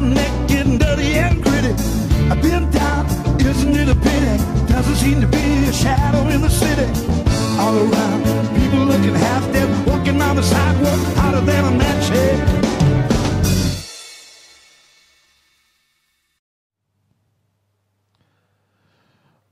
My neck getting dirty and gritty. I've been down, isn't it a pity? Doesn't seem to be a shadow in the city. All around, people looking half dead, walking on the sidewalk, hotter than a match head.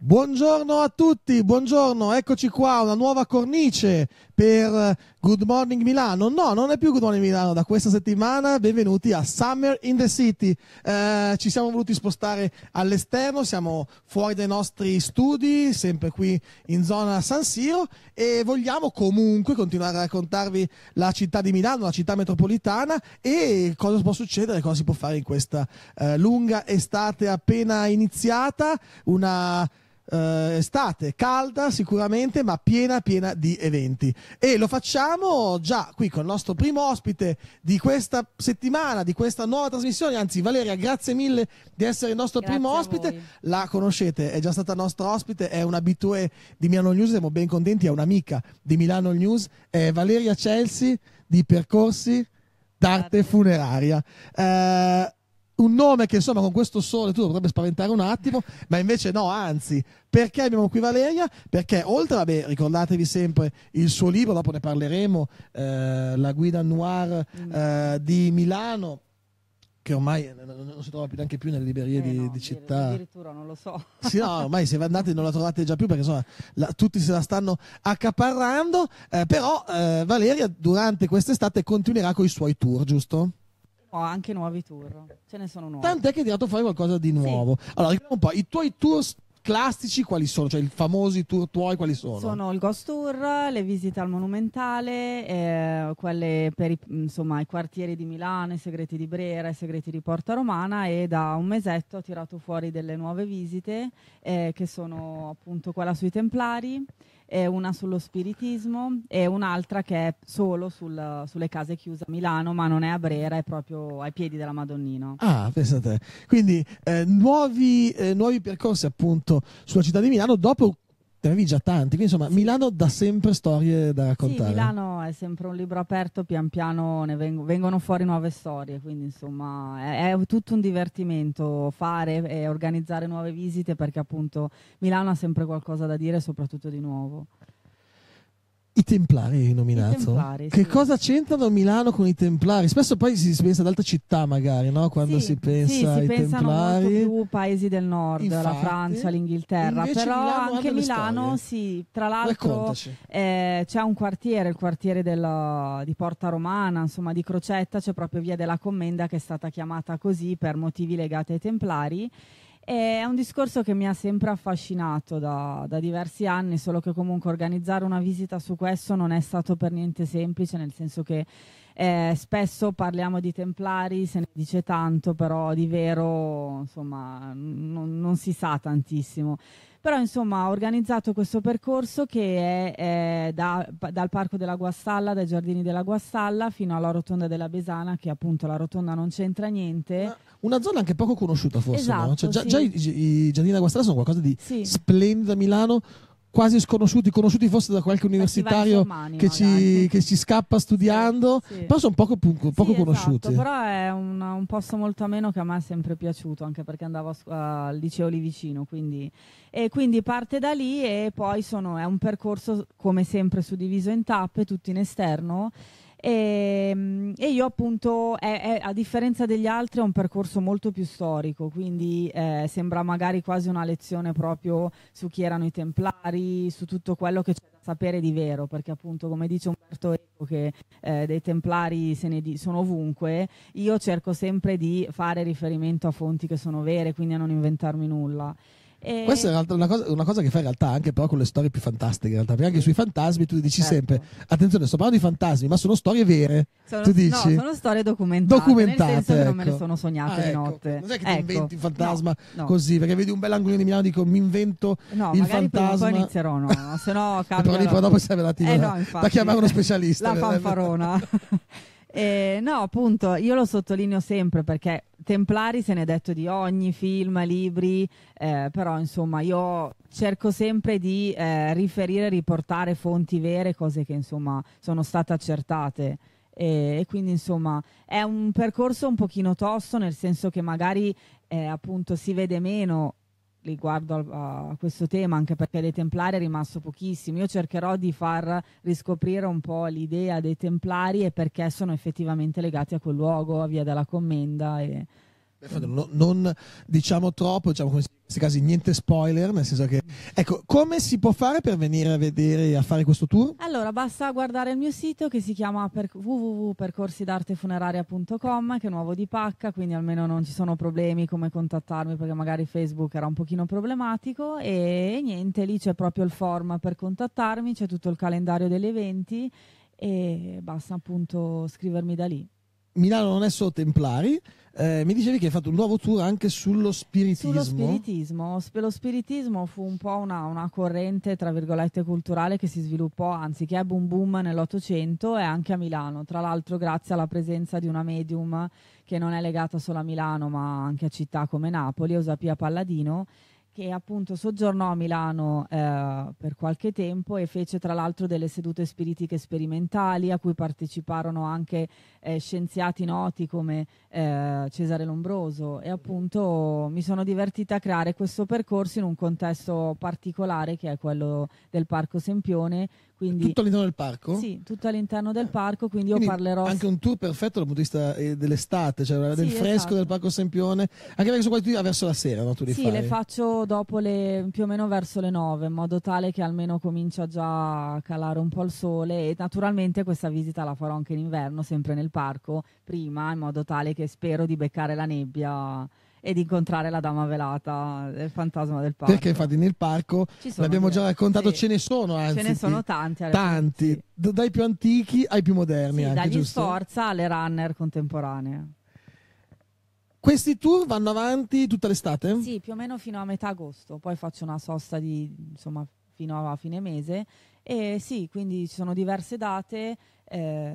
Buongiorno a tutti, buongiorno, eccoci qua, una nuova cornice per eh, Good Morning Milano. No, non è più Good Morning Milano da questa settimana, benvenuti a Summer in the City. Eh, ci siamo voluti spostare all'esterno, siamo fuori dai nostri studi, sempre qui in zona San Siro e vogliamo comunque continuare a raccontarvi la città di Milano, la città metropolitana e cosa può succedere, cosa si può fare in questa eh, lunga estate appena iniziata, una eh, estate calda sicuramente, ma piena piena di eventi. E lo facciamo già qui con il nostro primo ospite di questa settimana, di questa nuova trasmissione. Anzi, Valeria, grazie mille di essere il nostro grazie primo ospite. La conoscete, è già stata nostra ospite, è un di Milano News, siamo ben contenti, è un'amica di Milano News, è Valeria Chelsea di Percorsi d'arte funeraria. Eh, un nome che insomma con questo sole tu potrebbe spaventare un attimo, ma invece no, anzi, perché abbiamo qui Valeria? Perché oltre, a, beh, ricordatevi sempre il suo libro, dopo ne parleremo, eh, La guida noir mm. eh, di Milano, che ormai non si trova più neanche più nelle librerie eh di, no, di, città. Addirittura non lo so. Sì, no, ormai se andate non la trovate già più perché insomma la, tutti se la stanno accaparrando, eh, però eh, Valeria durante quest'estate continuerà con i suoi tour, giusto? No, anche nuovi tour. Ce ne sono nuovi. Tant'è che hai dato a fare qualcosa di nuovo. Sì. Allora, un po'. I tuoi tour classici quali sono? Cioè, i famosi tour tuoi quali sono? Sono il Ghost Tour, le visite al Monumentale, eh, quelle per i, insomma, i quartieri di Milano, i segreti di Brera, i segreti di Porta Romana e da un mesetto ho tirato fuori delle nuove visite eh, che sono appunto quella sui Templari è una sullo spiritismo e un'altra che è solo sul, sulle case chiuse a Milano, ma non è a Brera, è proprio ai piedi della Madonnina. Ah, pensate. Quindi eh, nuovi, eh, nuovi percorsi appunto sulla città di Milano dopo ne avevi già tanti, quindi insomma sì. Milano dà sempre storie da raccontare. Sì, Milano è sempre un libro aperto, pian piano veng- vengono fuori nuove storie, quindi insomma è, è, tutto un divertimento fare e organizzare nuove visite perché appunto Milano ha sempre qualcosa da dire, soprattutto di nuovo. I Templari hai nominato. Templari, che cosa c'entrano Milano con i Templari? Spesso poi si pensa ad altre città, magari, no? Quando sì, si pensa sì, ai si Templari. Si più paesi del nord, Infatti, la Francia, l'Inghilterra. Però Milano anche Milano, sì. Tra l'altro, eh, c'è un quartiere, il quartiere della, di Porta Romana, insomma, di Crocetta, c'è proprio via della Commenda che è stata chiamata così per motivi legati ai Templari. È un discorso che mi ha sempre affascinato da, da, diversi anni, solo che comunque organizzare una visita su questo non è stato per niente semplice, nel senso che eh, spesso parliamo di templari, se ne dice tanto, però di vero insomma, non, non si sa tantissimo. Però insomma ho organizzato questo percorso che è eh, da, dal Parco della Guastalla, dai Giardini della Guastalla fino alla Rotonda della Besana, che appunto la Rotonda non c'entra niente. No ah una zona anche poco conosciuta forse. Esatto, no? cioè, esatto, già, sì. già, i, i giardini da Guastalla sono qualcosa di sì. splendido a Milano, quasi sconosciuti, conosciuti forse da qualche universitario mani, che, ci, che, ci, scappa studiando, sì, sì. però sono poco, poco sì, esatto, conosciuti. Esatto, però è un, un, posto molto ameno che a me è sempre piaciuto, anche perché andavo al liceo lì vicino, quindi, e quindi parte da lì e poi sono, è un percorso come sempre suddiviso in tappe, tutto in esterno e, ehm, e io appunto, è, è, a differenza degli altri, ho un percorso molto più storico, quindi eh, sembra magari quasi una lezione proprio su chi erano i Templari, su tutto quello che c'è da sapere di vero, perché appunto come dice Umberto Eco che eh, dei Templari se ne di- sono ovunque, io cerco sempre di fare riferimento a fonti che sono vere, quindi a non inventarmi nulla. E... Questa è una cosa, una cosa, che fa in realtà anche però con le storie più fantastiche, in realtà, perché anche sui fantasmi tu dici certo. sempre: attenzione, sto parlando di fantasmi, ma sono storie vere. Sono, tu dici, no, sono storie documentate. Documentate. Nel senso ecco. non me le ecco. sono sognate ah, ecco. di notte. Non è che ecco. ti inventi un fantasma no, no. così, perché vedi un bell'angolino di Milano e dico: mi invento no, il fantasma. poi inizierò, no, se no cambio. però lì poi dopo serve un attimo eh, da, da chiamare uno specialista. La fanfarona. Eh, no, appunto, io lo sottolineo sempre perché Templari se ne è detto di ogni film, libri, eh, però insomma io cerco sempre di eh, riferire, riportare fonti vere, cose che insomma sono state accertate. E, e, quindi insomma è un percorso un pochino tosto nel senso che magari eh, appunto si vede meno riguardo a, a questo tema, anche perché dei Templari è rimasto pochissimo. Io cercherò di far riscoprire un po' l'idea dei Templari e perché sono effettivamente legati a quel luogo, a Via della Commenda e non, non, diciamo troppo, diciamo come in questi casi niente spoiler, nel senso che ecco, come si può fare per venire a vedere a fare questo tour? Allora, basta guardare il mio sito che si chiama per, www.percorsidartefuneraria.com, che è nuovo di pacca, quindi almeno non ci sono problemi come contattarmi perché magari Facebook era un pochino problematico e niente, lì c'è proprio il form per contattarmi, c'è tutto il calendario degli eventi e basta appunto scrivermi da lì. Milano non è solo Templari. Eh, mi dicevi che hai fatto un nuovo tour anche sullo spiritismo. Sullo spiritismo. Lo spiritismo fu un po' una, una corrente, tra virgolette, culturale che si sviluppò, anzi che ebbe un boom nell'Ottocento e anche a Milano, tra l'altro grazie alla presenza di una medium che non è legata solo a Milano ma anche a città come Napoli, Osapia Palladino, che appunto soggiornò a Milano eh, per qualche tempo e fece tra l'altro delle sedute spiritiche sperimentali a cui parteciparono anche eh, scienziati noti come eh, Cesare Lombroso e appunto mi sono divertita a creare questo percorso in un contesto particolare che è quello del Parco Sempione quindi, tutto all'interno del parco? Sì, tutto all'interno del parco, quindi, quindi io parlerò... Anche un tour perfetto dal punto di vista eh, dell'estate, cioè del fresco esatto. del parco Sempione, anche perché sono quasi tutti verso la sera, no? Tu li sì, fai. le faccio dopo le, più o meno verso le nove, in modo tale che almeno comincia già a calare un po' il sole e naturalmente questa visita la farò anche in inverno, sempre nel parco, prima, in modo tale che spero di beccare la nebbia e di incontrare la dama velata, il fantasma del parco. Perché infatti nel parco, l'abbiamo già raccontato, sì. ce ne sono anzi. Ce ne sono tanti. Tanti, sì. dai più antichi ai più moderni. Sì, anche, dagli giusto? Sforza alle runner contemporanee. Questi tour vanno avanti tutta l'estate? Sì, più o meno fino a metà agosto, poi faccio una sosta di, insomma, fino a fine mese. E sì, quindi ci sono diverse date. Eh,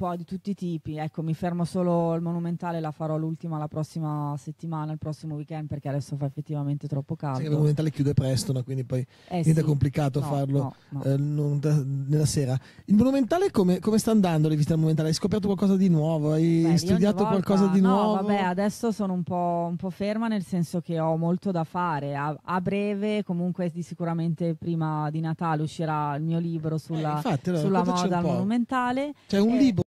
po' di tutti i tipi. Ecco, mi fermo solo al monumentale, la farò l'ultima la prossima settimana, il prossimo weekend, perché adesso fa effettivamente troppo caldo. Sì, il monumentale chiude presto, no? quindi poi eh, diventa sì. complicato no, farlo no, eh, non, nella sera. Il monumentale come, come, sta andando le visite al monumentale? Hai scoperto qualcosa di nuovo? Hai Beh, studiato volta, qualcosa di nuovo? No, vabbè, adesso sono un po', un po', ferma, nel senso che ho molto da fare. A, a breve, comunque, sicuramente prima di Natale uscirà il mio libro eh, sulla, eh, infatti, allora, sulla moda monumentale. C'è un eh, libro